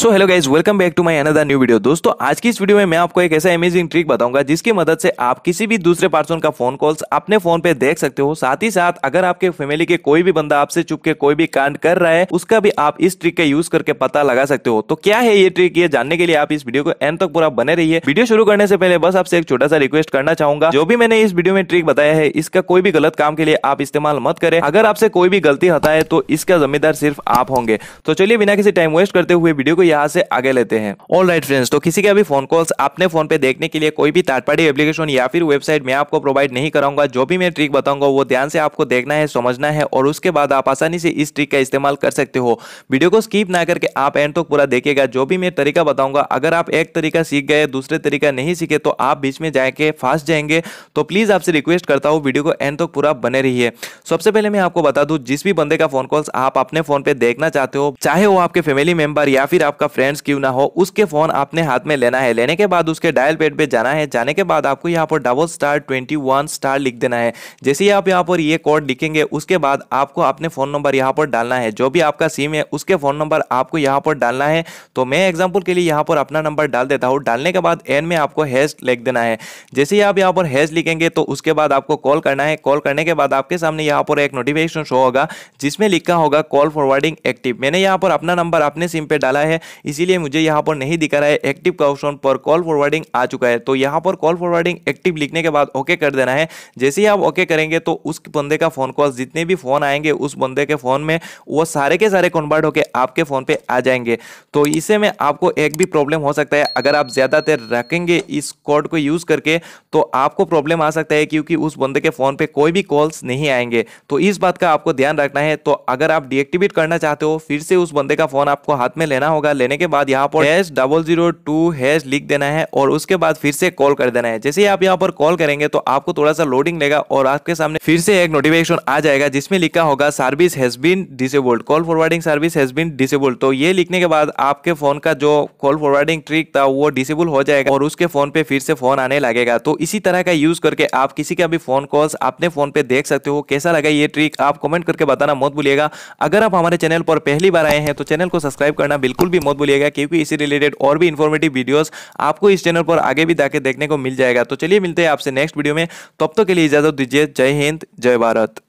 so hello guys welcome back to my another new video दोस्तों आज की इस वीडियो में मैं आपको एक ऐसा अमेजिंग ट्रिक बताऊंगा जिसकी मदद से आप किसी भी दूसरे पर्सन का फोन कॉल्स अपने फोन पे देख सकते हो साथ ही साथ अगर आपके फैमिली के कोई भी बंदा आपसे चुप के कोई भी कांड कर रहा है उसका भी आप इस ट्रिक का यूज करके पता लगा सकते हो तो क्या है ये ट्रिक ये जानने के लिए आप इस वीडियो को एंड तक पूरा बने रहिए वीडियो शुरू करने से पहले बस आपसे एक छोटा सा रिक्वेस्ट करना चाहूंगा जो भी मैंने इस वीडियो में ट्रिक बताया है इसका कोई भी गलत काम के लिए आप इस्तेमाल मत करें अगर आपसे कोई भी गलती हता है तो इसका जिम्मेदार सिर्फ आप होंगे तो चलिए बिना किसी टाइम वेस्ट करते हुए वीडियो को यहाँ से आगे लेते हैं ऑल राइट फ्रेंड्स तो किसी के अभी फोन कॉल्स अपने फोन पे देखने के लिए कोई भी थर्ड पार्टी एप्लीकेशन या फिर वेबसाइट मैं आपको प्रोवाइड नहीं कराऊंगा जो भी मैं ट्रिक बताऊंगा वो ध्यान से आपको देखना है समझना है और उसके बाद आप आसानी से इस ट्रिक का इस्तेमाल कर सकते हो वीडियो को स्कीप ना करके आप एंड तक तो पूरा देखेगा जो भी मैं तरीका बताऊंगा अगर आप एक तरीका सीख गए दूसरे तरीका नहीं सीखे तो आप बीच में जाके फास्ट जाएंगे तो प्लीज आपसे रिक्वेस्ट करता हूँ वीडियो को एंड तक पूरा बने रही सबसे पहले मैं आपको बता दूं जिस भी बंदे का फोन कॉल्स आप अपने फोन पे देखना चाहते हो चाहे वो आपके फैमिली मेंबर या फिर आप आपका फ्रेंड्स क्यों ना हो उसके फ़ोन आपने हाथ में लेना है लेने के बाद उसके डायल पेड पे जाना है जाने के बाद आपको यहाँ पर double star twenty one star लिख देना है जैसे ही आप यहाँ पर ये कोड लिखेंगे उसके बाद आपको अपने फ़ोन नंबर यहाँ पर डालना है जो भी आपका सिम है उसके फ़ोन नंबर आपको यहाँ पर डालना है तो मैं एग्जाम्पल के लिए यहाँ पर अपना नंबर डाल देता हूँ डालने के बाद एन में आपको हैज लिख देना है जैसे ही आप यहाँ पर हैज लिखेंगे तो उसके बाद आपको कॉल करना है कॉल करने के बाद आपके सामने यहाँ पर एक नोटिफिकेशन शो होगा जिसमें लिखा होगा कॉल फॉरवर्डिंग एक्टिव मैंने यहाँ पर अपना नंबर अपने सिम पे डाला है इसीलिए मुझे यहाँ पर नहीं दिखा रहा है एक्टिव का ऑप्शन पर कॉल फॉरवर्डिंग आ चुका है तो यहाँ पर कॉल फॉरवर्डिंग एक्टिव लिखने के बाद ओके कर देना है जैसे ही आप ओके करेंगे तो उस बंदे का फोन कॉल जितने भी फोन आएंगे उस बंदे के फोन में वो सारे के सारे कन्वर्ट होकर आपके फोन पर आ जाएंगे तो इसे में आपको एक भी प्रॉब्लम हो सकता है अगर आप ज्यादातर रखेंगे इस कोड को यूज़ करके तो आपको प्रॉब्लम आ सकता है क्योंकि उस बंदे के फ़ोन पे कोई भी कॉल्स नहीं आएंगे तो इस बात का आपको ध्यान रखना है तो अगर आप डीएक्टिवेट करना चाहते हो फिर से उस बंदे का फ़ोन आपको हाथ में लेना होगा लेने के बाद यहाँ पर hash double zero two hash लिख देना है और उसके बाद फिर से कॉल कर देना है जैसे ही आप यहाँ पर कॉल करेंगे तो आपको थोड़ा सा लोडिंग लेगा और आपके सामने फिर से एक नोटिफिकेशन आ जाएगा जिसमें लिखा होगा service has been disabled call forwarding service has been disabled तो ये लिखने के बाद आपके फोन का जो कॉल फॉरवर्डिंग ट्रिक था वो डिसेबल हो जाएगा और उसके फोन पे फिर से फोन आने लगेगा तो इसी तरह का यूज करके आप किसी का भी फोन कॉल अपने फोन पे देख सकते हो कैसा लगा ये ट्रिक आप कमेंट करके बताना मत भूलिएगा अगर आप हमारे चैनल पर पहली बार आए हैं तो चैनल को सब्सक्राइब करना बिल्कुल भी मत भूलिएगा क्योंकि इसी रिलेटेड और भी इन्फॉर्मेटिव वीडियोस आपको इस चैनल पर आगे भी जाके देखने को मिल जाएगा तो चलिए मिलते हैं आपसे नेक्स्ट वीडियो में तब तक तो के लिए इजाजत दीजिए जय हिंद जय भारत